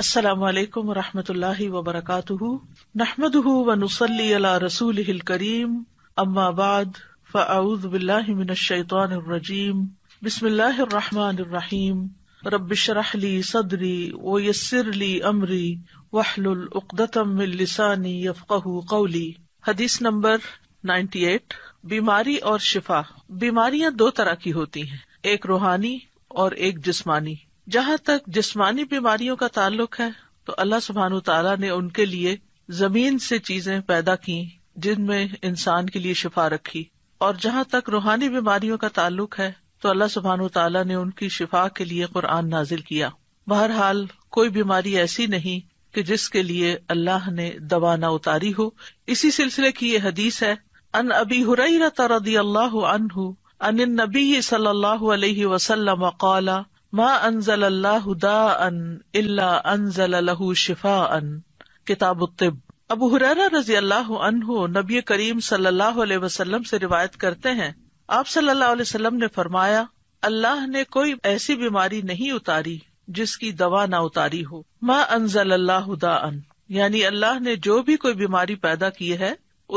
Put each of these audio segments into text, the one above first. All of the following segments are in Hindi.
असलकम वरहमतुल्लाहि वबरकातुहु नहमदुहु व नुसल्ली अला रसूलिहिल करीम अम्मा बाद फअऊद बिल्लाहि मिनश शैतानिर रजीम बिस्मिल्लाहिर रहमानिर रहीम रब्बि शरह ली सदरी व यस्सिर ली अमरी वहलुल उक्दतम मिन लिसानी यफकहु कौली हदीस नंबर 98 बीमारी और शिफा बीमारियां दो तरह की होती हैं एक रूहानी और एक जिस्मानी जहाँ तक जिस्मानी बीमारियों का ताल्लुक है तो अल्लाह सुबहान तला ने उनके लिए जमीन से चीजें पैदा की जिनमें इंसान के लिए शिफा रखी और जहाँ तक रूहानी बीमारियों का ताल्लुक है तो अल्लाह सुबहान तला ने उनकी शिफा के लिए कुरान नाजिल किया बहरहाल कोई बीमारी ऐसी नहीं कि जिसके लिए अल्लाह ने दवा न उतारी हो इसी सिलसिले की यह हदीस है अन अबी हुरैरा रदी अल्लाह अनहु अन नबी सल्लल्लाहु अलैहि वसल्लम मा अनजल अल्लाह अन इल्ला अनजल शिफा अन किताब तिब अब हुरैरा रजी अल्लाह अनहु नबी करीम सल्लल्लाहु अलैहि वसल्लम से रिवायत करते हैं आप सल्लल्लाहु अलैहि वसल्लम ने फरमाया अल्लाह ने कोई ऐसी बीमारी नहीं उतारी जिसकी दवा ना उतारी हो माँ अनजल अल्लाह अन यानी अल्लाह ने जो भी कोई बीमारी पैदा की है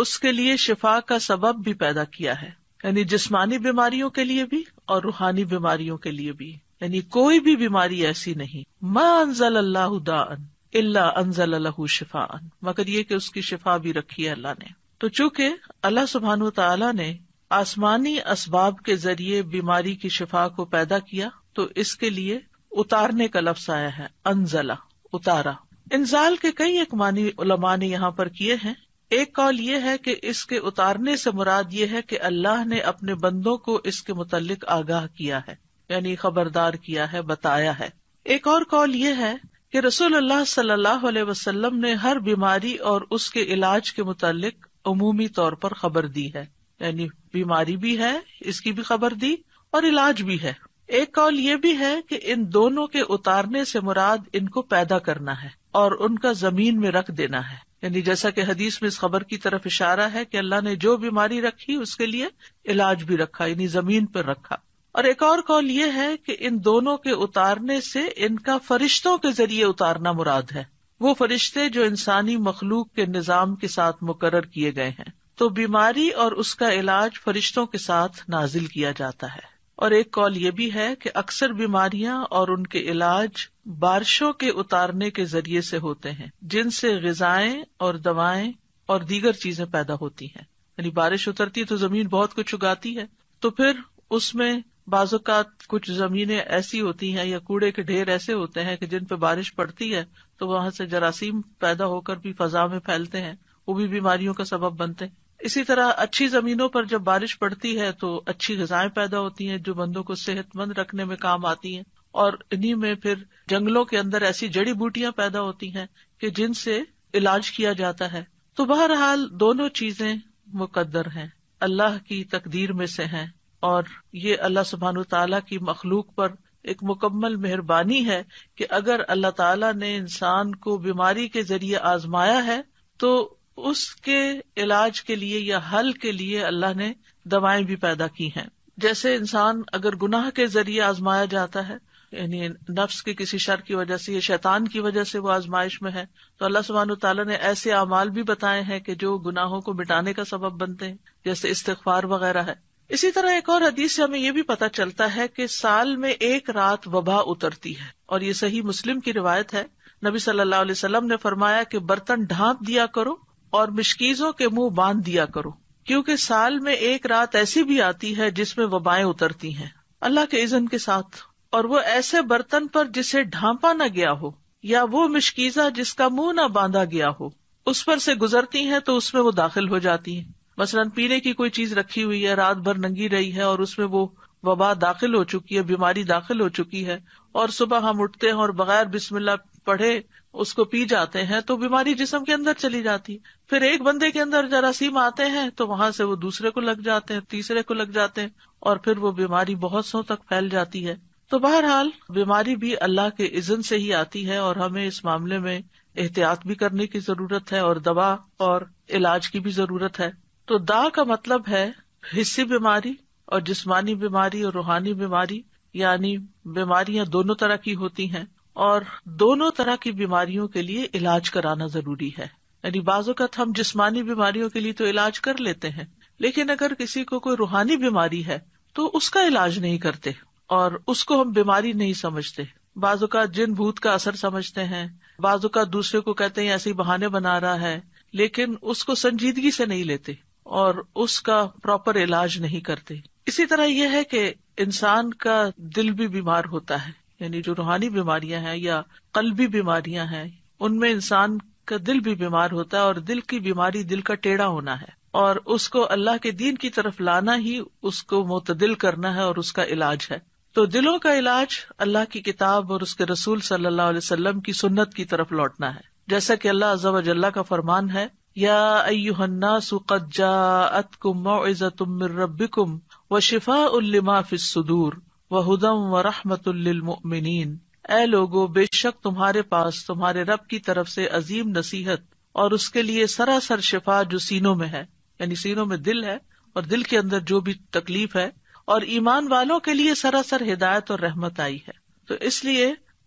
उसके लिए शिफा का सबब भी पैदा किया है यानी जिसमानी बीमारियों के लिए भी और रूहानी बीमारियों के लिए भी यानी कोई भी बीमारी ऐसी नहीं मंजल अल्लाह दान अल्ला अनजल अल्लाह शिफान मगर ये कि उसकी शिफा भी रखी है अल्लाह ने तो चूंकि अल्लाह सुबहान तला ने आसमानी असबाब के जरिए बीमारी की शिफा को पैदा किया तो इसके लिए उतारने का लफ्स आया है अनजला उतारा इंजाल के कई एक मानी उलमा ने यहाँ पर किए हैं एक कौल ये है कि इसके उतारने से मुराद ये है कि अल्लाह ने अपने बंदों को इसके मुतल आगाह किया है यानी खबरदार किया है बताया है एक और कौल ये है कि रसूलुल्लाह सल्लल्लाहु अलैहि वसल्लम ने हर बीमारी और उसके इलाज के मुतालिक अमूमी तौर पर खबर दी है यानी बीमारी भी है इसकी भी खबर दी और इलाज भी है एक कौल ये भी है कि इन दोनों के उतारने से मुराद इनको पैदा करना है और उनका जमीन में रख देना है यानी जैसा कि हदीस में इस खबर की तरफ इशारा है कि अल्लाह ने जो बीमारी रखी उसके लिए इलाज भी रखा यानी जमीन पर रखा और एक और कौल ये है कि इन दोनों के उतारने से इनका फरिश्तों के जरिए उतारना मुराद है वो फरिश्ते जो इंसानी मखलूक के निजाम के साथ मुकर किए गए हैं तो बीमारी और उसका इलाज फरिश्तों के साथ नाजिल किया जाता है और एक कॉल ये भी है कि अक्सर बीमारियां और उनके इलाज बारिशों के उतारने के जरिए से होते हैं जिनसे गजाएं और दवाएं और दीगर चीजें पैदा होती हैं यानी बारिश उतरती है तो जमीन बहुत कुछ उगाती है तो फिर उसमें बाजुकात कुछ जमीने ऐसी होती है या कूड़े के ढेर ऐसे होते हैं की जिन पर बारिश पड़ती है तो वहाँ से जरासीम पैदा होकर भी फजा में फैलते हैं वो भी बीमारियों का सबब बनते हैं इसी तरह अच्छी जमीनों पर जब बारिश पड़ती है तो अच्छी गजाएं पैदा होती हैं जो बंदों को सेहतमंद रखने में काम आती हैं और इन्हीं में फिर जंगलों के अंदर ऐसी जड़ी बूटियां पैदा होती हैं कि जिनसे इलाज किया जाता है तो बहरहाल दोनों चीजें मुकद्दर हैं अल्लाह की तकदीर में से हैं और ये अल्लाह सुबहान तला की मखलूक पर एक मुकम्मल मेहरबानी है कि अगर अल्लाह तला ने इंसान को बीमारी के जरिए आजमाया है तो उसके इलाज के लिए या हल के लिए अल्लाह ने दवाएं भी पैदा की हैं जैसे इंसान अगर गुनाह के जरिए आजमाया जाता है यानी नफ्स के किसी शर की वजह से या शैतान की वजह से वो आजमाइश में है तो अल्लाह सुबहान तला ने ऐसे अमाल भी बताए हैं कि जो गुनाहों को मिटाने का सबब बनते हैं जैसे इस्तफार वगैरह है इसी तरह एक और हदीस से हमें ये भी पता चलता है कि साल में एक रात वबा उतरती है और ये सही मुस्लिम की रिवायत है नबी सल्लल्लाहु अलैहि वसल्लम ने फरमाया कि बर्तन ढांप दिया करो और मिशकीजों के मुंह बांध दिया करो क्योंकि साल में एक रात ऐसी भी आती है जिसमे वबाए उतरती है अल्लाह के इजन के साथ और वो ऐसे बर्तन पर जिसे ढांपा न गया हो या वो मिशकीजा जिसका मुंह न बांधा गया हो उस पर से गुजरती हैं तो उसमें वो दाखिल हो जाती हैं मसलन पीने की कोई चीज रखी हुई है रात भर नंगी रही है और उसमें वो वबा दाखिल हो चुकी है बीमारी दाखिल हो चुकी है और सुबह हम उठते हैं और बगैर बिस्मिल्लाह पढ़े उसको पी जाते हैं तो बीमारी जिसम के अंदर चली जाती है फिर एक बंदे के अंदर जरासीम आते हैं तो वहां से वो दूसरे को लग जाते हैं तीसरे को लग जाते हैं और फिर वो बीमारी बहुत सौ तक फैल जाती है तो बहरहाल बीमारी भी अल्लाह के इजन से ही आती है और हमें इस मामले में एहतियात भी करने की जरूरत है और दवा और इलाज की भी जरूरत है तो दा का मतलब है हिस्सी बीमारी और जिस्मानी बीमारी और रूहानी बीमारी यानी बीमारियां दोनों तरह की होती हैं और दोनों तरह की बीमारियों के लिए इलाज कराना जरूरी है यानी बाजू का हम जिस्मानी बीमारियों के लिए तो इलाज कर लेते हैं लेकिन अगर किसी को कोई रूहानी बीमारी है तो उसका इलाज नहीं करते और उसको हम बीमारी नहीं समझते बाजू का जिन भूत का असर समझते हैं बाजू का दूसरे को कहते हैं ऐसे बहाने बना रहा है लेकिन उसको संजीदगी से नहीं लेते और उसका प्रॉपर इलाज नहीं करते इसी तरह यह है कि इंसान का दिल भी बीमार होता है यानी जो रूहानी बीमारियां हैं या कल्बी बीमारियां हैं उनमें इंसान का दिल भी बीमार होता है और दिल की बीमारी दिल का टेढ़ा होना है और उसको अल्लाह के दीन की तरफ लाना ही उसको मतदिल करना है और उसका इलाज है तो दिलों का इलाज अल्लाह की किताब और उसके रसूल सल्लाम की सुन्नत की तरफ लौटना है जैसा कि अल्लाह अजब अजल्ला का फरमान है या अय्युहन्नास قد جاءتكم موعظة من ربكم وشفاء لما في ए लोगो बेशक तुम्हारे पास तुम्हारे रब की तरफ ऐसी अजीम नसीहत और उसके लिए सरासर शिफा जो सीनों में है यानी सीनों में दिल है और दिल के अंदर जो भी तकलीफ है और ईमान वालों के लिए सरासर हिदायत और रहमत आई है तो इसलिए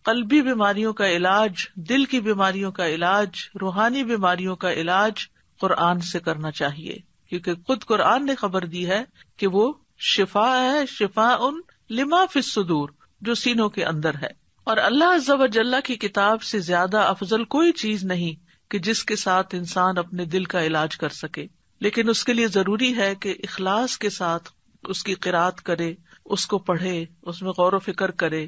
कल्बी बीमारियों का इलाज दिल की बीमारियों का इलाज रूहानी बीमारियों का इलाज कुरान से करना चाहिए क्योंकि खुद कुरान ने खबर दी है कि वो शिफा है शिफा उन लिमा फिसूर जो सीनों के अंदर है और अल्लाह जल्ला की किताब से ज्यादा अफजल कोई चीज नहीं कि जिसके साथ इंसान अपने दिल का इलाज कर सके लेकिन उसके लिए जरूरी है कि इखलास के साथ उसकी किरात करे उसको पढ़े उसमें गौर व फिक्र करे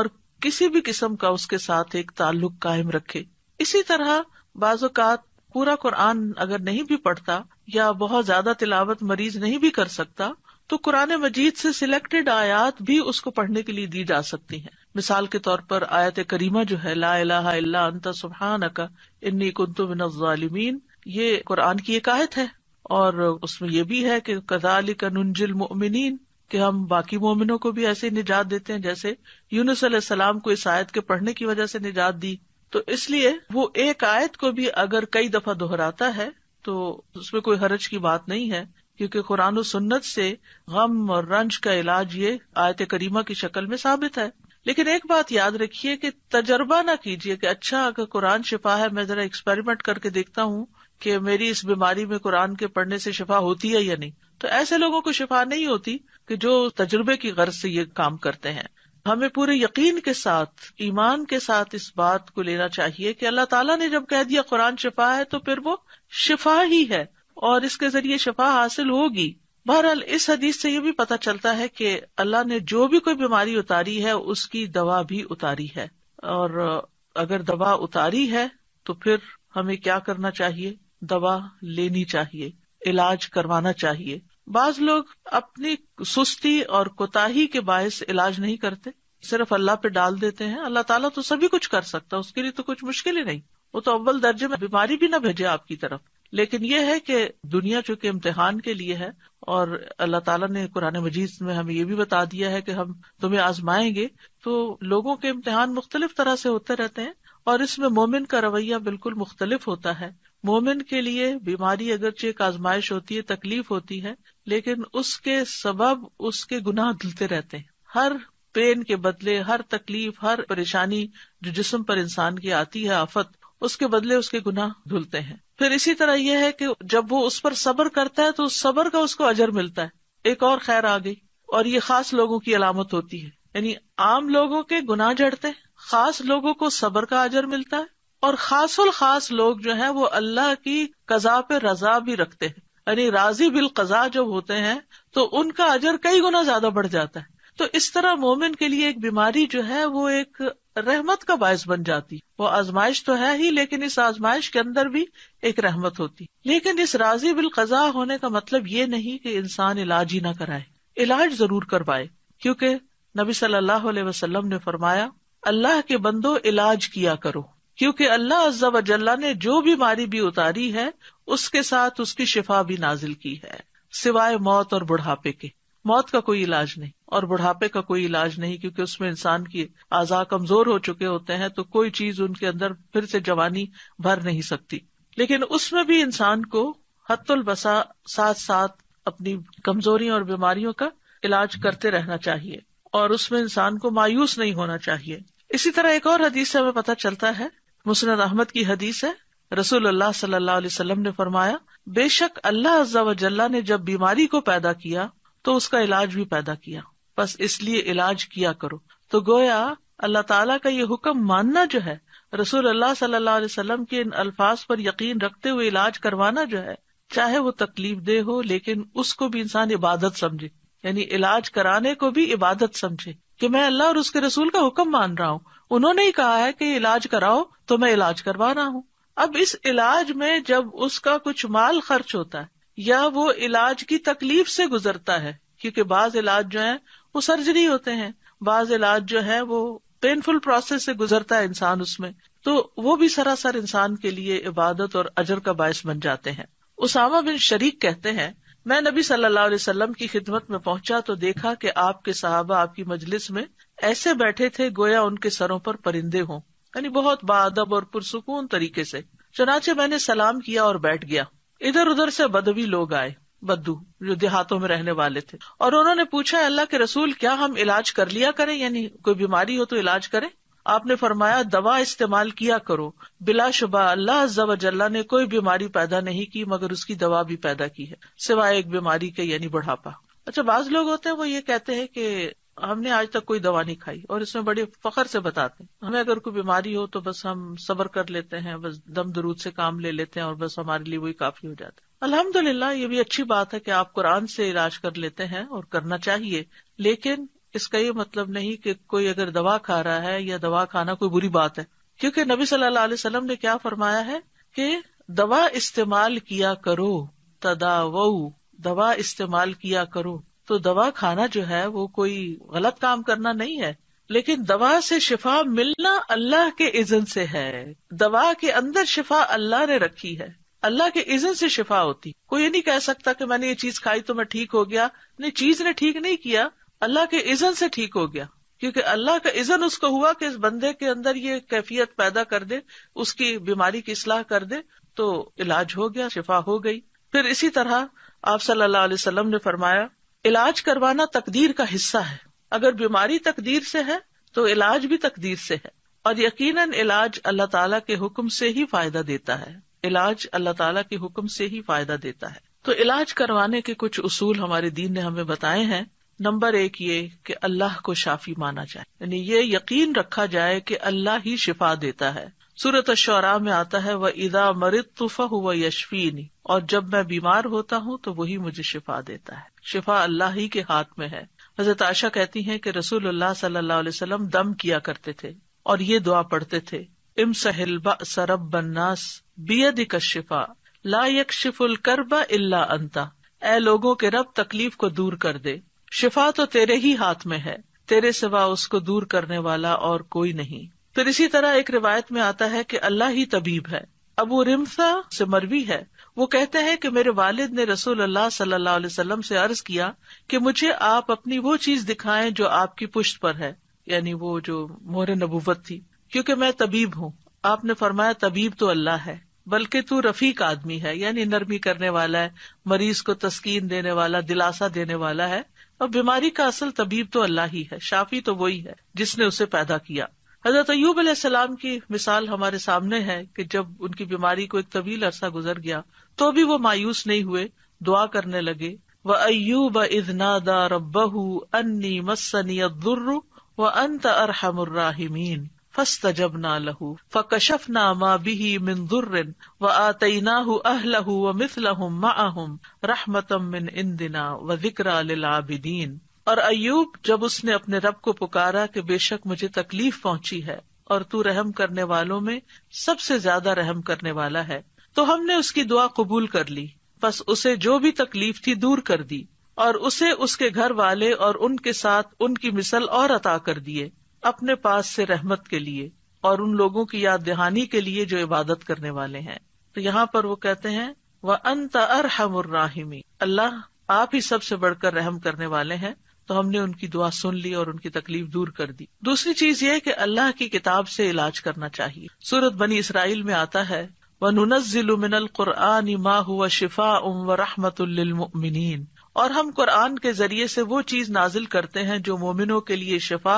और किसी भी किस्म का उसके साथ एक ताल्लुक कायम रखे इसी तरह बाजुकात पूरा कुरान अगर नहीं भी पढ़ता या बहुत ज्यादा तिलावत मरीज नहीं भी कर सकता तो कुरान मजीद से सिलेक्टेड आयात भी उसको पढ़ने के लिए दी जा सकती है मिसाल के तौर पर आयत करीमा जो है ला इला अंत सुबहान का इन्नी कुंतु ालिमीन ये कुरान की एक आयत है और उसमें ये भी है की कदाली कनुंजिल मोमिन कि हम बाकी मोमिनों को भी ऐसे निजात देते हैं जैसे यूनुस सलाम को इस आयत के पढ़ने की वजह से निजात दी तो इसलिए वो एक आयत को भी अगर कई दफा दोहराता है तो उसमें कोई हरज की बात नहीं है क्योंकि कुरान सुन्नत से गम और रंज का इलाज ये आयत करीमा की शक्ल में साबित है लेकिन एक बात याद रखिये की तजर्बा न कीजिए कि अच्छा अगर कुरान शिफा है मैं जरा एक्सपेरिमेंट करके देखता हूँ कि मेरी इस बीमारी में कुरान के पढ़ने से शिफा होती है या नहीं तो ऐसे लोगों को शिफा नहीं होती कि जो तजुर्बे की गर्ज से ये काम करते हैं हमें पूरे यकीन के साथ ईमान के साथ इस बात को लेना चाहिए कि अल्लाह ताला ने जब कह दिया कुरान शिफा है तो फिर वो शिफा ही है और इसके जरिए शिफा हासिल होगी बहरहाल इस हदीस से ये भी पता चलता है कि अल्लाह ने जो भी कोई बीमारी उतारी है उसकी दवा भी उतारी है और अगर दवा उतारी है तो फिर हमें क्या करना चाहिए दवा लेनी चाहिए इलाज करवाना चाहिए बाज लोग अपनी सुस्ती और कोताही के बायस इलाज नहीं करते सिर्फ अल्लाह पे डाल देते हैं अल्लाह ताला तो सभी कुछ कर सकता है उसके लिए तो कुछ मुश्किल ही नहीं वो तो अव्वल दर्जे में बीमारी भी ना भेजे आपकी तरफ लेकिन ये है कि दुनिया चूंकि इम्तिहान के लिए है और अल्लाह ताला ने कुरान मजीद में हमें ये भी बता दिया है कि हम तुम्हें आजमाएंगे तो लोगों के इम्तिहान मुख्तलिफ तरह से होते रहते हैं और इसमें मोमिन का रवैया बिल्कुल मुख्तलिफ होता है मोमिन के लिए बीमारी अगरचे एक आजमाइश होती है तकलीफ होती है लेकिन उसके सबब उसके गुनाह धुलते रहते हैं हर पेन के बदले हर तकलीफ हर परेशानी जो जिस्म पर इंसान की आती है आफत उसके बदले उसके गुनाह धुलते हैं फिर इसी तरह यह है कि जब वो उस पर सबर करता है तो उस सबर का उसको अजर मिलता है एक और खैर आ गई और ये खास लोगों की अलामत होती है यानी आम लोगों के गुनाह जड़ते हैं खास लोगों को सबर का अजर मिलता है और खासल खास लोग जो है वो अल्लाह की कजा पे रजा भी रखते हैं यानी राजी बिल कजा जब होते हैं तो उनका अजर कई गुना ज्यादा बढ़ जाता है तो इस तरह मोमिन के लिए एक बीमारी जो है वो एक रहमत का बायस बन जाती वो आजमाइश तो है ही लेकिन इस आजमाइश के अंदर भी एक रहमत होती लेकिन इस राजी बिल कजा होने का मतलब ये नहीं की इंसान इलाज ही ना कराए इलाज जरूर करवाए क्योंकि नबी सल्लल्लाहु अलैहि वसल्लम ने फरमाया अल्लाह के बंदो इलाज किया करो क्योंकि अल्लाह अज्जा वजल्ला ने जो बीमारी भी उतारी है उसके साथ उसकी शिफा भी नाजिल की है सिवाय मौत और बुढ़ापे के मौत का कोई इलाज नहीं और बुढ़ापे का कोई इलाज नहीं क्योंकि उसमें इंसान की आजा कमजोर हो चुके होते हैं तो कोई चीज उनके अंदर फिर से जवानी भर नहीं सकती लेकिन उसमें भी इंसान को हत्तुल बसा साथ साथ अपनी कमजोरियों और बीमारियों का इलाज करते रहना चाहिए और उसमें इंसान को मायूस नहीं होना चाहिए इसी तरह एक और हदीस से हमें पता चलता है मुसनद अहमद की हदीस है रसूल अल्लाह सल्लल्लाहु अलैहि वसल्लम ने फरमाया बेशक अल्लाह अज्जा वजल्ला ने जब बीमारी को पैदा किया तो उसका इलाज भी पैदा किया बस इसलिए इलाज किया करो तो गोया अल्लाह ताला का ये हुक्म मानना जो है रसूल अल्लाह सल्लल्लाहु अलैहि वसल्लम के इन अल्फाज पर यकीन रखते हुए इलाज करवाना जो है चाहे वो तकलीफ दे हो लेकिन उसको भी इंसान इबादत समझे यानी इलाज कराने को भी इबादत समझे कि मैं अल्लाह और उसके रसूल का हुक्म मान रहा हूँ उन्होंने ही कहा है कि इलाज कराओ तो मैं इलाज करवा रहा हूँ अब इस इलाज में जब उसका कुछ माल खर्च होता है या वो इलाज की तकलीफ से गुजरता है क्योंकि बाज इलाज जो है वो सर्जरी होते हैं बाज इलाज जो है वो पेनफुल प्रोसेस से गुजरता है इंसान उसमें तो वो भी सरासर इंसान के लिए इबादत और अजर का बायस बन जाते हैं उसामा बिन शरीक कहते हैं मैं नबी सल्लल्लाहु अलैहि वसल्लम की खिदमत में पहुंचा तो देखा कि आपके सहाबा आपकी मजलिस में ऐसे बैठे थे गोया उनके सरों पर परिंदे हों यानी बहुत बादब और पुरसकून तरीके से चनाचे मैंने सलाम किया और बैठ गया इधर उधर से बदवी लोग आए बद्दू जो देहातों में रहने वाले थे और उन्होंने पूछा अल्लाह के रसूल क्या हम इलाज कर लिया करें यानी कोई बीमारी हो तो इलाज करें आपने फरमाया दवा इस्तेमाल किया करो बिलाशुबा अल्लाह जल्ला ने कोई बीमारी पैदा नहीं की मगर उसकी दवा भी पैदा की है सिवाय एक बीमारी के यानी बढ़ापा अच्छा बाज लोग होते हैं वो ये कहते हैं कि हमने आज तक कोई दवा नहीं खाई और इसमें बड़े फखर से बताते हैं हमें अगर कोई बीमारी हो तो बस हम सबर कर लेते हैं बस दम दरूद से काम ले लेते हैं और बस हमारे लिए वही काफी हो जाता है अल्हम्दुलिल्लाह ये भी अच्छी बात है कि आप कुरान से इलाज कर लेते हैं और करना चाहिए लेकिन इसका ये मतलब नहीं कि कोई अगर दवा खा रहा है या दवा खाना कोई बुरी बात है क्योंकि नबी सल्लल्लाहु अलैहि वसल्लम ने क्या फरमाया है कि दवा इस्तेमाल किया करो तदाव दवा इस्तेमाल किया करो तो दवा खाना जो है वो कोई गलत काम करना नहीं है लेकिन दवा से शिफा मिलना अल्लाह के इजन से है दवा के अंदर शिफा अल्लाह ने रखी है अल्लाह के इजन से शिफा होती कोई ये नहीं कह सकता कि मैंने ये चीज खाई तो मैं ठीक हो गया नहीं चीज ने ठीक नहीं किया अल्लाह के इजन से ठीक हो गया क्योंकि अल्लाह का इजन उसको हुआ कि इस बंदे के अंदर ये कैफियत पैदा कर दे उसकी बीमारी की सलाह कर दे तो इलाज हो गया शिफा हो गई फिर इसी तरह आप सल्लल्लाहु ने फरमाया इलाज करवाना तकदीर का हिस्सा है अगर बीमारी तकदीर से है तो इलाज भी तकदीर से है और यकीनन इलाज अल्लाह ताला के हुक्म से ही फायदा देता है इलाज अल्लाह ताला के हुक्म से ही फायदा देता है तो इलाज करवाने के कुछ उसूल हमारे दीन ने हमें बताए हैं नंबर एक ये कि अल्लाह को शाफी माना जाए यानी ये यकीन रखा जाए कि अल्लाह ही शिफा देता है सूरत शौरा में आता है वह इदा मरित तुफा हुआ यशफीनी और जब मैं बीमार होता हूँ तो वही मुझे शिफा देता है शिफा अल्लाह ही के हाथ में है हजरत आशा कहती है की रसूलुल्लाह सल्लल्लाहु अलैहि दम किया करते थे और ये दुआ पढ़ते थे इम सहिलबा सरब बन्नास बियद शिफा ला यक शिफुल कर इल्ला अंता ए लोगों के रब तकलीफ को दूर कर दे शिफा तो तेरे ही हाथ में है तेरे सिवा उसको दूर करने वाला और कोई नहीं फिर तो इसी तरह एक रिवायत में आता है की अल्लाह ही तबीब है अबू रिमसा से मरवी है वो कहते हैं कि मेरे वालिद ने रसूल अल्लाह सल्लल्लाहु अलैहि वसल्लम से अर्ज किया कि मुझे आप अपनी वो चीज दिखाएं जो आपकी पुष्ट पर है यानी वो जो मोहर नबूवत थी क्योंकि मैं तबीब हूँ आपने फरमाया तबीब तो अल्लाह है बल्कि तू रफीक आदमी है यानी नरमी करने वाला है मरीज को तस्कीन देने वाला दिलासा देने वाला है और बीमारी का असल तबीब तो अल्लाह ही है शाफी तो वही है जिसने उसे पैदा किया అదా అయూబ్ అల్సలాం కి మిసాల్ హమారే సామ్నే హై కి జబ్ ఉన్కి బిమారీ కో ఏక్ తవీల్ అర్సా గజ르 గయా తో భీ వో మాయూస్ నహీ హుయే దుఆ కర్నే లగే వ అయూబా ఇద్నాదా రబ్బహు అన్నీ మసనియద్-దుర్ర్ వ అన్త అర్హమర్-రాహిమీన్ ఫాస్తజబ్నా లహు ఫకషఫ్నా మా బిహి మిన్ దుర్ర్ వ ఆతీనాహు అహలహు వ మిత్ల్హుమ్ మఅహుం రహ్మతన్ మిన్ ఇందినా వ ఝికరాల-ఆబిదీన్ और अयूब जब उसने अपने रब को पुकारा कि बेशक मुझे तकलीफ पहुंची है और तू रहम करने वालों में सबसे ज्यादा रहम करने वाला है तो हमने उसकी दुआ कबूल कर ली बस उसे जो भी तकलीफ थी दूर कर दी और उसे उसके घर वाले और उनके साथ उनकी मिसल और अता कर दिए अपने पास से रहमत के लिए और उन लोगों की याद दहानी के लिए जो इबादत करने वाले हैं तो यहाँ पर वो कहते हैं वह अंत अरहमुर्राहिमी अल्लाह आप ही सबसे बढ़कर रहम करने वाले हैं तो हमने उनकी दुआ सुन ली और उनकी तकलीफ दूर कर दी दूसरी चीज ये कि अल्लाह की किताब से इलाज करना चाहिए सूरत बनी इसराइल में आता है वनुनजिलमिनल कुरआन इमा हुआ शिफा उम व रहमतुल्लिन और हम कुरआन के जरिए से वो चीज नाजिल करते हैं जो मोमिनों के लिए शिफा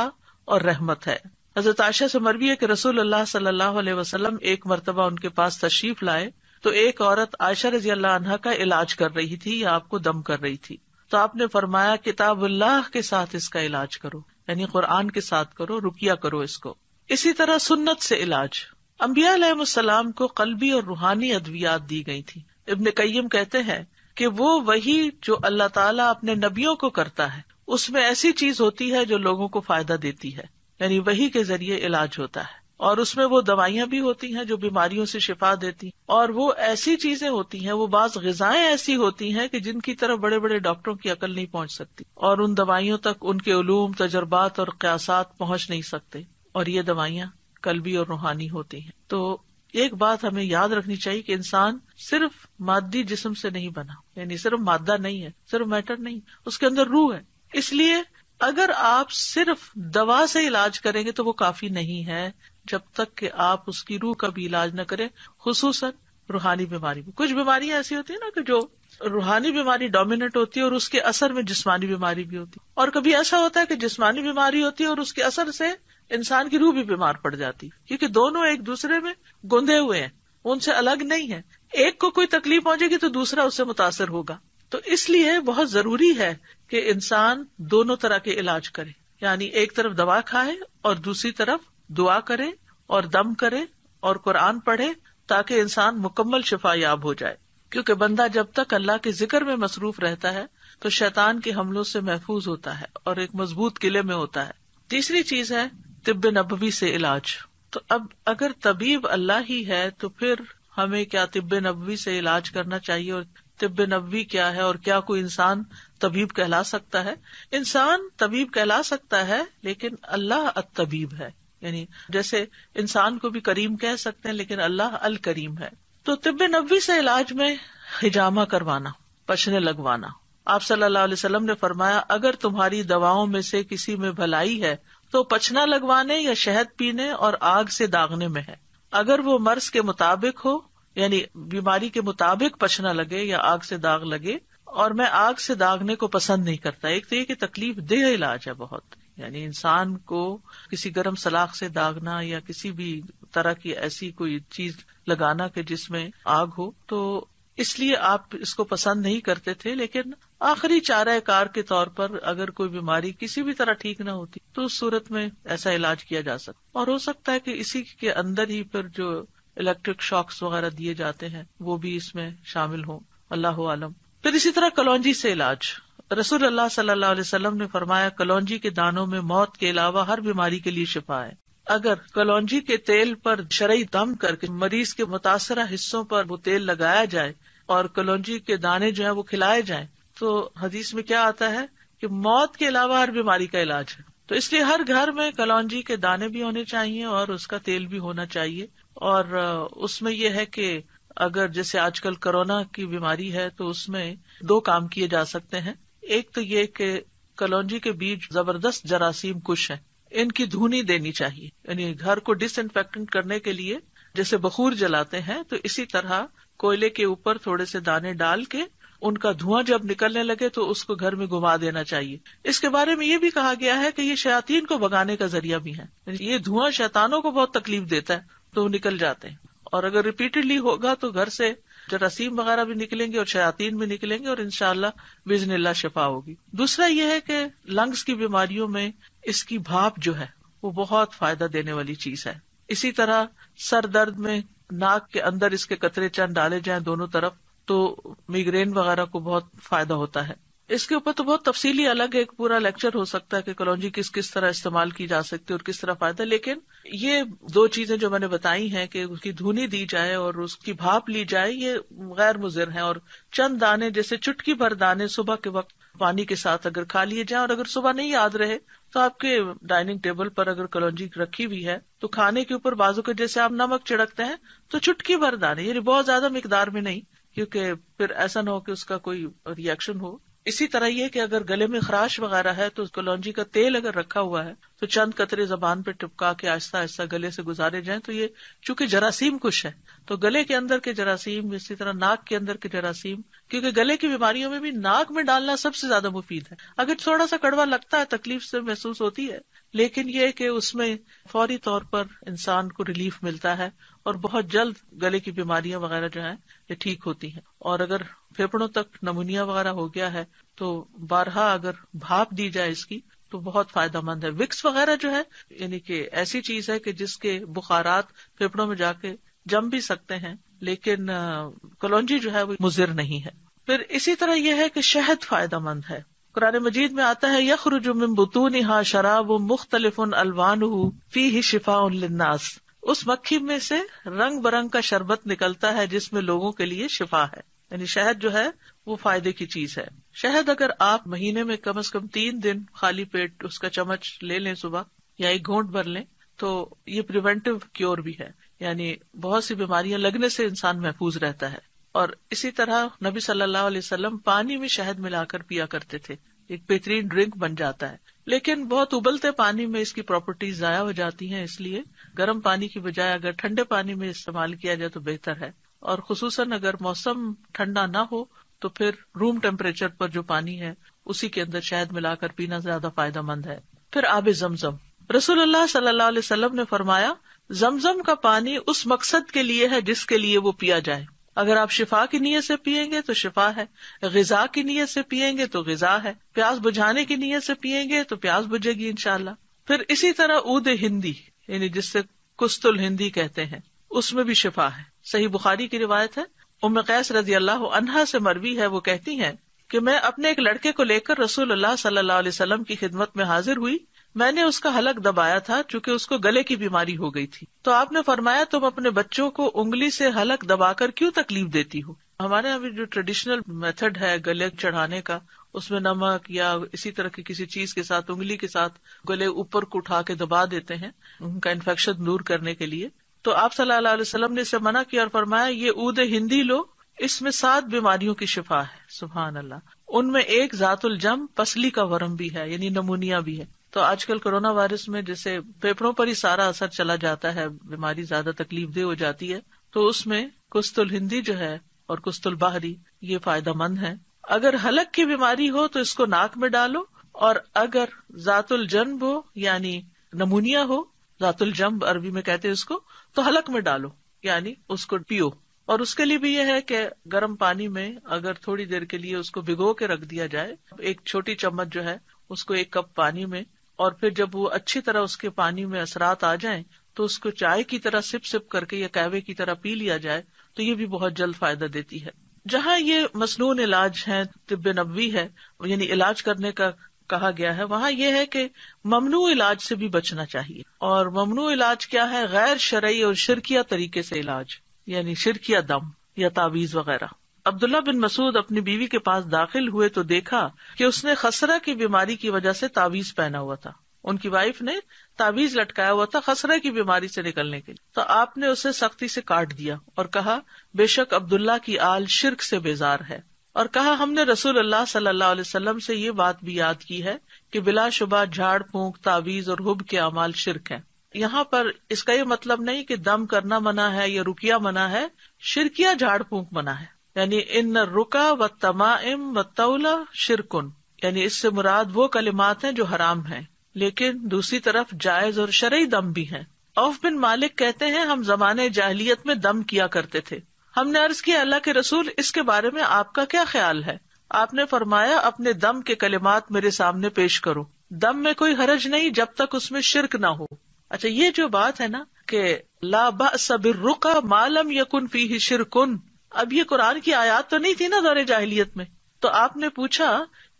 और रहमत है हजरत आशा से मरवी है कि रसूल अल्लाह सल्लल्लाहु अलैहि एक मरतबा उनके पास तशरीफ लाए तो एक औरत आयशा रजी अल्लाह का इलाज कर रही थी या आपको दम कर रही थी तो आपने फरमाया किताबुल्लाह के साथ इसका इलाज करो यानी कुरान के साथ करो रुकिया करो इसको इसी तरह सुन्नत से इलाज अम्बिया सलाम को कलबी और रूहानी अद्वियात दी गई थी इबन कईम कहते हैं कि वो वही जो अल्लाह ताला अपने नबियों को करता है उसमें ऐसी चीज होती है जो लोगों को फायदा देती है यानी वही के जरिए इलाज होता है और उसमें वो दवाइयां भी होती हैं जो बीमारियों से शिफा देती हैं और वो ऐसी चीजें होती हैं वो बाज गजाएं ऐसी होती हैं कि जिनकी तरफ बड़े बड़े डॉक्टरों की अकल नहीं पहुंच सकती और उन दवाइयों तक उनके उलूम तजर्बात और क्यासात पहुंच नहीं सकते और ये दवाइयां कलबी और रूहानी होती है तो एक बात हमें याद रखनी चाहिए कि इंसान सिर्फ मादी जिसम से नहीं बना यानी सिर्फ मादा नहीं है सिर्फ मैटर नहीं उसके अंदर रूह है इसलिए अगर आप सिर्फ दवा से इलाज करेंगे तो वो काफी नहीं है जब तक कि आप उसकी रूह का भी इलाज न करें खूस रूहानी बीमारी में कुछ बीमारियां ऐसी होती है ना कि जो रूहानी बीमारी डोमिनेट होती है और उसके असर में जिसमानी बीमारी भी होती है और कभी ऐसा होता है कि जिसमानी बीमारी होती है और उसके असर से इंसान की रूह भी बीमार पड़ जाती है क्योंकि दोनों एक दूसरे में गुंधे हुए हैं उनसे अलग नहीं है एक को कोई तकलीफ पहुंचेगी तो दूसरा उससे मुतासर होगा तो इसलिए बहुत जरूरी है कि इंसान दोनों तरह के इलाज करे यानी एक तरफ दवा खाए और दूसरी तरफ दुआ करे और दम करे और कुरान पढ़े ताकि इंसान मुकम्मल शिफा याब हो जाए क्योंकि बंदा जब तक अल्लाह के जिक्र में मसरूफ रहता है तो शैतान के हमलों से महफूज होता है और एक मजबूत किले में होता है तीसरी चीज है तिब्ब नबी से इलाज तो अब अगर तबीब अल्लाह ही है तो फिर हमें क्या तिब्ब नबी से इलाज करना चाहिए और तिब्ब नबी क्या है और क्या कोई इंसान तबीब कहला सकता है इंसान तबीब कहला सकता है लेकिन अल्लाह अ तबीब है यानी जैसे इंसान को भी करीम कह सकते हैं लेकिन अल्लाह अल करीम है तो तिब नबी से इलाज में हिजामा करवाना पछने लगवाना आप सल्लल्लाहु अलैहि वसल्लम ने फरमाया अगर तुम्हारी दवाओं में से किसी में भलाई है तो पछना लगवाने या शहद पीने और आग से दागने में है अगर वो मर्ज के मुताबिक हो यानी बीमारी के मुताबिक पछना लगे या आग से दाग लगे और मैं आग से दागने को पसंद नहीं करता एक तो ये कि तकलीफ देह इलाज है बहुत यानी इंसान को किसी गर्म सलाख से दागना या किसी भी तरह की ऐसी कोई चीज लगाना कि जिसमें आग हो तो इसलिए आप इसको पसंद नहीं करते थे लेकिन आखिरी चारा कार के तौर पर अगर कोई बीमारी किसी भी तरह ठीक ना होती तो उस सूरत में ऐसा इलाज किया जा सकता और हो सकता है कि इसी के अंदर ही फिर जो इलेक्ट्रिक शॉक्स वगैरह दिए जाते हैं वो भी इसमें शामिल हो अल्लाह आलम फिर इसी तरह कलौजी से इलाज रसूल अल्लाह सल्लल्लाहु अलैहि वसल्लम ने फरमाया कलौजी के दानों में मौत के अलावा हर बीमारी के लिए शिफा है अगर कलौजी के तेल पर शरई दम करके मरीज के मुतासर हिस्सों पर वो तेल लगाया जाए और कलौजी के दाने जो है वो खिलाए जाए तो हदीस में क्या आता है कि मौत के अलावा हर बीमारी का इलाज है तो इसलिए हर घर में कलौजी के दाने भी होने चाहिए और उसका तेल भी होना चाहिए और उसमें यह है कि अगर जैसे आजकल कोरोना की बीमारी है तो उसमें दो काम किए जा सकते हैं एक तो ये कि कलौजी के बीच जबरदस्त जरासीम कुश है इनकी धुनी देनी चाहिए यानी घर को डिसइनफेक्टेंट करने के लिए जैसे बखूर जलाते हैं तो इसी तरह कोयले के ऊपर थोड़े से दाने डाल के उनका धुआं जब निकलने लगे तो उसको घर में घुमा देना चाहिए इसके बारे में ये भी कहा गया है कि ये शयातीन को भगाने का जरिया भी है ये धुआं शैतानों को बहुत तकलीफ देता है तो निकल जाते हैं और अगर रिपीटेडली होगा तो घर से जरासीम वगैरह भी निकलेंगे और शयातीन भी निकलेंगे और इनशाला बिजनिल्ला शफा होगी दूसरा यह है की लंग्स की बीमारियों में इसकी भाप जो है वो बहुत फायदा देने वाली चीज है इसी तरह सर दर्द में नाक के अंदर इसके कतरे चंद डाले जाए दोनों तरफ तो मिग्रेन वगैरह को बहुत फायदा होता है इसके ऊपर तो बहुत तफसीली अलग एक पूरा लेक्चर हो सकता है कि कलौजी किस किस तरह इस्तेमाल की जा सकती है और किस तरह फायदा लेकिन ये दो चीजें जो मैंने बताई हैं कि उसकी धुनी दी जाए और उसकी भाप ली जाए ये गैर मुजिर है और चंद दाने जैसे चुटकी भर दाने सुबह के वक्त पानी के साथ अगर खा लिए जाए और अगर सुबह नहीं याद रहे तो आपके डाइनिंग टेबल पर अगर कलौजी रखी हुई है तो खाने के ऊपर बाजू के जैसे आप नमक चिड़कते हैं तो चुटकी भर दाने ये बहुत ज्यादा मिकदार में नहीं क्योंकि फिर ऐसा ना हो कि उसका कोई रिएक्शन हो इसी तरह ये कि अगर गले में खराश वगैरह है तो उसको लौंजी का तेल अगर रखा हुआ है तो चंद कतरे जबान पर टिपका के आहिस्ता आहिस्ता गले से गुजारे जाए तो ये चूंकि जरासीम कुछ है तो गले के अंदर के जरासीम इसी तरह नाक के अंदर के जरासीम क्योंकि गले की बीमारियों में भी नाक में डालना सबसे ज्यादा मुफीद है अगर थोड़ा सा कड़वा लगता है तकलीफ से महसूस होती है लेकिन ये कि उसमें फौरी तौर पर इंसान को रिलीफ मिलता है और बहुत जल्द गले की बीमारियां वगैरह जो है ये ठीक होती है और अगर फेफड़ों तक नमूनिया वगैरह हो गया है तो बारहा अगर भाप दी जाए इसकी तो बहुत फायदा मंद है विक्स वगैरह जो है यानी कि ऐसी चीज है कि जिसके बुखारात फेफड़ों में जाके जम भी सकते हैं लेकिन कलौजी जो है वो मुजिर नहीं है फिर इसी तरह यह है कि शहद फायदा मंद है कुरान मजीद में आता है यखरुजुम बतून हा शराब मुख्तलिफ उन अलवान फी ही शिफा उन्नास उस मक्खी में से रंग बरंग का शरबत निकलता है जिसमें लोगों के लिए शिफा है यानी शहद जो है वो फायदे की चीज है शहद अगर आप महीने में कम से कम तीन दिन खाली पेट उसका चम्मच ले लें सुबह या एक घोंट भर लें तो ये प्रिवेंटिव क्योर भी है यानी बहुत सी बीमारियां लगने से इंसान महफूज रहता है और इसी तरह नबी सल्लल्लाहु पानी में शहद मिलाकर पिया करते थे एक बेहतरीन ड्रिंक बन जाता है लेकिन बहुत उबलते पानी में इसकी प्रॉपर्टीज जया हो जाती है इसलिए गर्म पानी की बजाय अगर ठंडे पानी में इस्तेमाल किया जाए तो बेहतर है और खसूसन अगर मौसम ठंडा न हो तो फिर रूम टेम्परेचर पर जो पानी है उसी के अंदर शहद मिलाकर पीना ज्यादा फायदा मंद है फिर आब जमजम रसोल्ला सल्लल्लाहु अलैहि ने फरमाया जमजम का पानी उस मकसद के लिए है जिसके लिए वो पिया जाए अगर आप शिफा की नीयत से पियेंगे तो शिफा है गजा की नीयत से पियेंगे तो गजा है प्याज बुझाने की नीयत से पियेंगे तो प्याज बुझेगी इनशाला फिर इसी तरह ऊद हिंदी यानी जिससे कुस्तुल हिंदी कहते हैं उसमें भी शिफा है सही बुखारी की रिवायत है उम कैस रजी अल्लाह अनहा से मरवी है वो कहती है की मैं अपने एक लड़के को लेकर रसूल अल्लाह सल्लल्लाहु की खिदमत में हाजिर हुई मैंने उसका हलक दबाया था चूंकि उसको गले की बीमारी हो गई थी तो आपने फरमाया तुम अपने बच्चों को उंगली से हलक दबाकर क्यों तकलीफ देती हो हमारे यहाँ जो ट्रेडिशनल मेथड है गले चढ़ाने का उसमें नमक या इसी तरह की किसी चीज के साथ उंगली के साथ गले ऊपर को उठा के दबा देते हैं उनका इन्फेक्शन दूर करने के लिए तो आप सल्लल्लाहु अलैहि ने इसे मना किया और फरमाया ये ऊद हिंदी लो इसमें सात बीमारियों की शिफा है सुबहान अल्लाह उनमें एक जातुल जम पसली का वरम भी है यानी नमूनिया भी है तो आजकल कोरोना वायरस में जैसे फेफड़ों पर ही सारा असर चला जाता है बीमारी ज्यादा तकलीफ दे हो जाती है तो उसमें कुस्तुल हिंदी जो है और कुस्तुल बाहरी ये फायदा मंद है अगर हलक की बीमारी हो तो इसको नाक में डालो और अगर जातुल जन्म हो यानी नमूनिया हो जातुल जम्ब अरबी में कहते हैं उसको तो हलक में डालो यानी उसको पियो और उसके लिए भी यह है कि गर्म पानी में अगर थोड़ी देर के लिए उसको भिगो के रख दिया जाए एक छोटी चम्मच जो है उसको एक कप पानी में और फिर जब वो अच्छी तरह उसके पानी में असरात आ जाए तो उसको चाय की तरह सिप सिप करके या कहवे की तरह पी लिया जाए तो ये भी बहुत जल्द फायदा देती है जहाँ ये मसनून इलाज है तिब नबी है यानी इलाज करने का कहा गया है वहाँ ये है कि ममनू इलाज से भी बचना चाहिए और ममनू इलाज क्या है गैर शरय और शिरकिया तरीके से इलाज यानी शिरकिया दम या तावीज वगैरह अब्दुल्ला बिन मसूद अपनी बीवी के पास दाखिल हुए तो देखा कि उसने खसरा की बीमारी की वजह से तावीज पहना हुआ था उनकी वाइफ ने तावीज लटकाया हुआ था खसरा की बीमारी से निकलने के लिए तो आपने उसे सख्ती से काट दिया और कहा बेशक अब्दुल्ला की आल शिरक से बेजार है और कहा हमने रसूल अल्लाह सल्लल्लाहु अलैहि वसल्लम से ये बात भी याद की है कि बिलाशुबा झाड़ फूंक तावीज और हुब के अमाल शिरक है यहाँ पर इसका ये मतलब नहीं की दम करना मना है या रुकिया मना है शिरकिया झाड़ फूंक मना है यानी इन न रुका व तमाइम व तौला शिरकुन यानी इससे मुराद वो कलिमात है जो हराम है लेकिन दूसरी तरफ जायज और शरय दम भी है औफ बिन मालिक कहते हैं हम जमाने जाहलीत में दम किया करते थे हमने अर्ज किया अल्लाह के रसूल इसके बारे में आपका क्या ख्याल है आपने फरमाया अपने दम के कलिमात मेरे सामने पेश करो दम में कोई हरज नहीं जब तक उसमें शिरक न हो अच्छा ये जो बात है ना कि लाबा सबिर रुका मालम यकुन फी शिरकुन अब ये कुरान की आयात तो नहीं थी ना दौरे जाहिलियत में तो आपने पूछा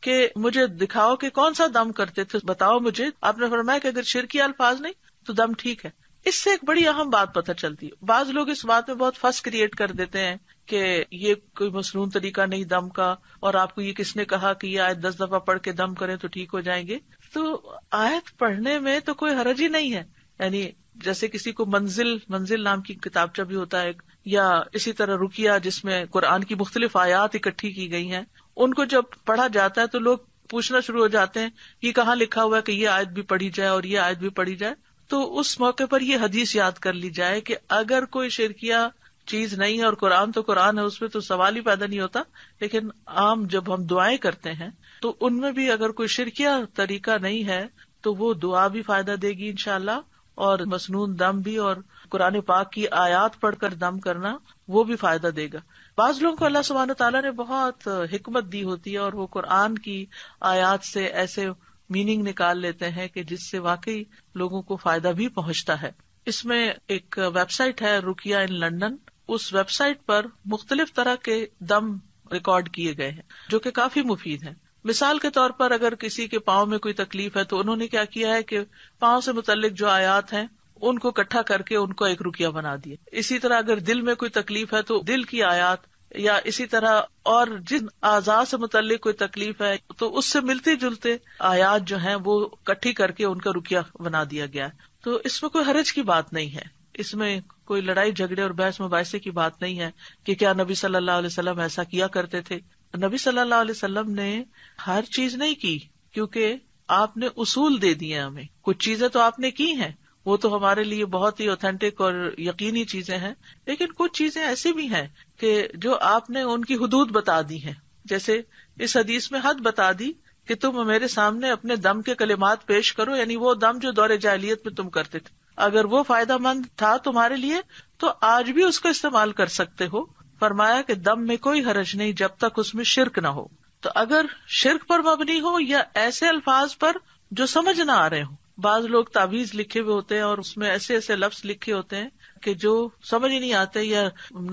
कि मुझे दिखाओ कि कौन सा दम करते थे बताओ मुझे आपने फरमाया कि अगर शिर की अल्फाज नहीं तो दम ठीक है इससे एक बड़ी अहम बात पता चलती है बाज लोग इस बात में बहुत फर्स्ट क्रिएट कर देते हैं कि ये कोई मसनून तरीका नहीं दम का और आपको ये किसने कहा कि ये आयत दस दफा पढ़ के दम करें तो ठीक हो जाएंगे तो आयत पढ़ने में तो कोई हरज ही नहीं है यानी जैसे किसी को मंजिल मंजिल नाम की किताबचा भी होता है या इसी तरह रुकिया जिसमे कुरान की मुख्तलिफ आयात इकट्ठी की गई है उनको जब पढ़ा जाता है तो लोग पूछना शुरू हो जाते हैं कि कहा लिखा हुआ है कि ये आयत भी पढ़ी जाए और ये आयत भी पढ़ी जाए तो उस मौके पर ये हदीस याद कर ली जाए कि अगर कोई शिरकिया चीज नहीं है और कुरान तो कुरान है उसमें तो सवाल ही पैदा नहीं होता लेकिन आम जब हम दुआएं करते हैं तो उनमें भी अगर कोई शिरकिया तरीका नहीं है तो वो दुआ भी फायदा देगी इनशाला और मसनून दम भी और कुरान पाक की आयात पढ़कर दम करना वो भी फायदा देगा बाज लोगों को अल्लाह सुबहान तला ने बहुत हिकमत दी होती है और वो कुरान की आयात से ऐसे मीनिंग निकाल लेते हैं कि जिससे वाकई लोगों को फायदा भी पहुंचता है इसमें एक वेबसाइट है रुकिया इन लंडन उस वेबसाइट पर मुख्तलिफ तरह के दम रिकॉर्ड किए गए हैं जो कि काफी मुफीद है मिसाल के तौर पर अगर किसी के पाओ में कोई तकलीफ है तो उन्होंने क्या किया है कि पाओ से मुतलिक जो आयात है उनको इकट्ठा करके उनको एक रुकिया बना दिया इसी तरह अगर दिल में कोई तकलीफ है तो दिल की आयात या इसी तरह और जिन आजाद से मुतलिक कोई तकलीफ है तो उससे मिलते जुलते आयात जो है वो इकट्ठी करके उनका रुकिया बना दिया गया तो इसमें कोई हरज की बात नहीं है इसमें कोई लड़ाई झगड़े और बहस मुबासे की बात नहीं है कि क्या नबी सल्लाम ऐसा किया करते थे नबी सल्लल्लाहु अलैहि वसल्लम ने हर चीज नहीं की क्योंकि आपने उसूल दे दिए हमें कुछ चीजें तो आपने की हैं वो तो हमारे लिए बहुत ही ऑथेंटिक और यकीनी चीजें हैं लेकिन कुछ चीजें ऐसी भी हैं कि जो आपने उनकी हदूद बता दी है जैसे इस हदीस में हद बता दी कि तुम मेरे सामने अपने दम के कलेमात पेश करो यानी वो दम जो दौरे जाहलीत में तुम करते थे अगर वो फायदा मंद था तुम्हारे लिए तो आज भी उसका इस्तेमाल कर सकते हो फरमाया कि दम में कोई हरज नहीं जब तक उसमें शिरक न हो तो अगर शिरक पर मबनी हो या ऐसे अल्फाज पर जो समझ न आ रहे हो बाज लोग तावीज लिखे हुए होते हैं और उसमें ऐसे ऐसे लफ्ज लिखे होते हैं कि जो समझ नहीं आते या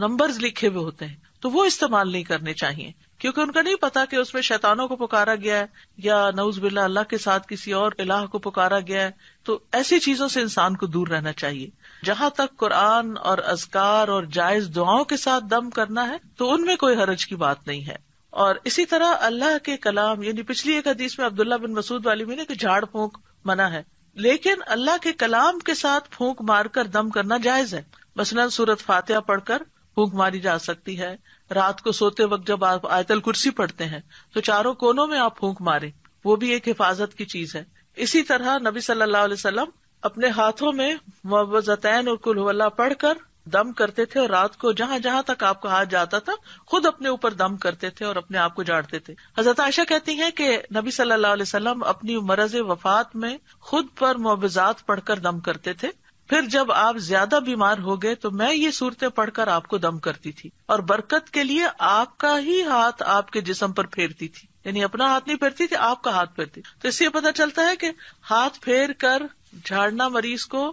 नंबर्स लिखे हुए होते हैं तो वो इस्तेमाल नहीं करने चाहिए क्योंकि उनका नहीं पता कि उसमें शैतानों को पुकारा गया है या नउज़ बिल्ला अल्लाह के साथ किसी और इलाह को पुकारा गया है तो ऐसी चीजों से इंसान को दूर रहना चाहिए जहाँ तक कुरान और अजकार और जायज दुआओं के साथ दम करना है तो उनमें कोई हरज की बात नहीं है और इसी तरह अल्लाह के कलाम यानी पिछली एक हदीस में अब्दुल्ला बिन मसूद वाली में ना झाड़ फूंक मना है लेकिन अल्लाह के कलाम के साथ फूंक मारकर दम करना जायज है मसलन सूरत फातिहा पढ़कर फूंक मारी जा सकती है रात को सोते वक्त जब आप आयतल कुर्सी पढ़ते हैं तो चारों कोनों में आप फूंक मारे वो भी एक हिफाजत की चीज है इसी तरह नबी सल्लाम अपने हाथों में मुआवजतैन और कुल्हवल्ला पढ़कर दम करते थे और रात को जहां जहाँ तक आपका हाथ जाता था खुद अपने ऊपर दम करते थे और अपने आप को जाड़ते थे हजरत आयशा कहती है कि नबी सल्लल्लाहु अलैहि वसल्लम अपनी मरज वफात में खुद पर मुआवजात पढ़कर दम करते थे फिर जब आप ज्यादा बीमार हो गए तो मैं ये सूरतें पढ़कर आपको दम करती थी और बरकत के लिए आपका ही हाथ आपके जिसम पर फेरती थी यानी अपना हाथ नहीं फेरती थी आपका हाथ फेरती तो इससे पता चलता है की हाथ फेर कर झाड़ना मरीज को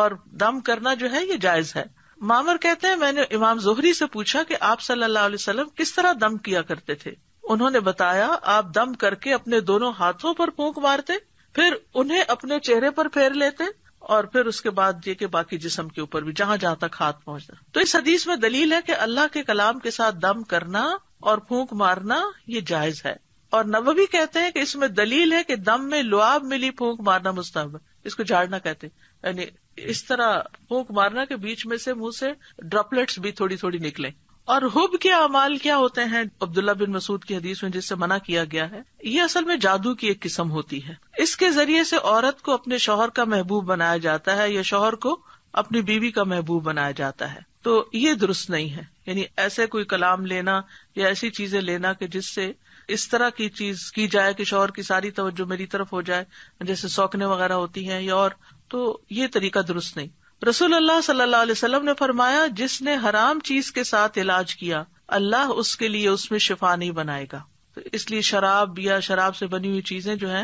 और दम करना जो है ये जायज है मामर कहते हैं मैंने इमाम जोहरी से पूछा कि आप सल्लल्लाहु अलैहि वसल्लम किस तरह दम किया करते थे उन्होंने बताया आप दम करके अपने दोनों हाथों पर फूक मारते फिर उन्हें अपने चेहरे पर फेर लेते और फिर उसके बाद ये कि बाकी जिसम के ऊपर भी जहां जहाँ तक हाथ पहुंचता तो इस हदीस में दलील है कि अल्लाह के कलाम के साथ दम करना और फूंक मारना ये जायज है और नबी कहते हैं कि इसमें दलील है कि दम में लुआब मिली फूक मारना मुस्तब इसको झाड़ना कहते यानी इस तरह फूक मारना के बीच में से मुंह से ड्रॉपलेट्स भी थोड़ी थोड़ी निकले और हुब के अमाल क्या होते हैं अब्दुल्ला बिन मसूद की हदीस में जिससे मना किया गया है ये असल में जादू की एक किस्म होती है इसके जरिए से औरत को अपने शोहर का महबूब बनाया जाता है या शोहर को अपनी बीवी का महबूब बनाया जाता है तो ये दुरुस्त नहीं है यानी ऐसे कोई कलाम लेना या ऐसी चीजें लेना कि जिससे इस तरह की चीज की जाए कि शोहर की सारी तवज्जो मेरी तरफ हो जाए जैसे सौकने वगैरह होती है या और तो ये तरीका दुरुस्त नहीं रसूल अल्लाह सल्लल्लाहु अलैहि वसल्लम ने फरमाया जिसने हराम चीज के साथ इलाज किया अल्लाह उसके लिए उसमें शिफा नहीं बनाएगा तो इसलिए शराब या शराब से बनी हुई चीजें जो है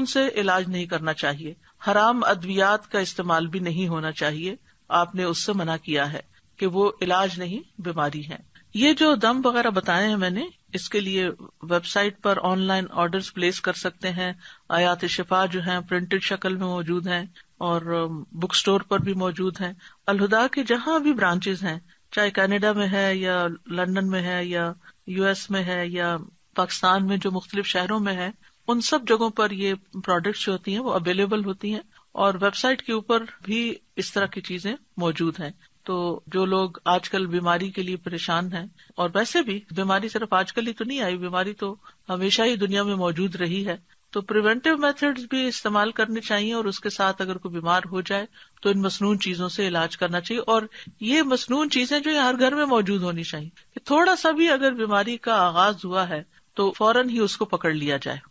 उनसे इलाज नहीं करना चाहिए हराम अद्वियात का इस्तेमाल भी नहीं होना चाहिए आपने उससे मना किया है कि वो इलाज नहीं बीमारी है ये जो दम वगैरह बताए हैं मैंने इसके लिए वेबसाइट पर ऑनलाइन ऑर्डर प्लेस कर सकते हैं आयात शिफा जो है प्रिंटेड शक्ल में मौजूद है और बुक स्टोर पर भी मौजूद है अलहुदा के जहाँ भी ब्रांचेज हैं चाहे कैनेडा में है या लंडन में है या यूएस में है या पाकिस्तान में जो मुख्तलिफ शहरों में है उन सब जगहों पर ये प्रोडक्ट जो होती है वो अवेलेबल होती है और वेबसाइट के ऊपर भी इस तरह की चीजें मौजूद है तो जो लोग आजकल बीमारी के लिए परेशान हैं और वैसे भी बीमारी सिर्फ आजकल ही तो नहीं आई बीमारी तो हमेशा ही दुनिया में मौजूद रही है तो प्रिवेंटिव मेथड भी इस्तेमाल करने चाहिए और उसके साथ अगर कोई बीमार हो जाए तो इन मसनून चीजों से इलाज करना चाहिए और ये मसनून चीजें जो हर घर में मौजूद होनी चाहिए थोड़ा सा भी अगर बीमारी का आगाज हुआ है तो फौरन ही उसको पकड़ लिया जाए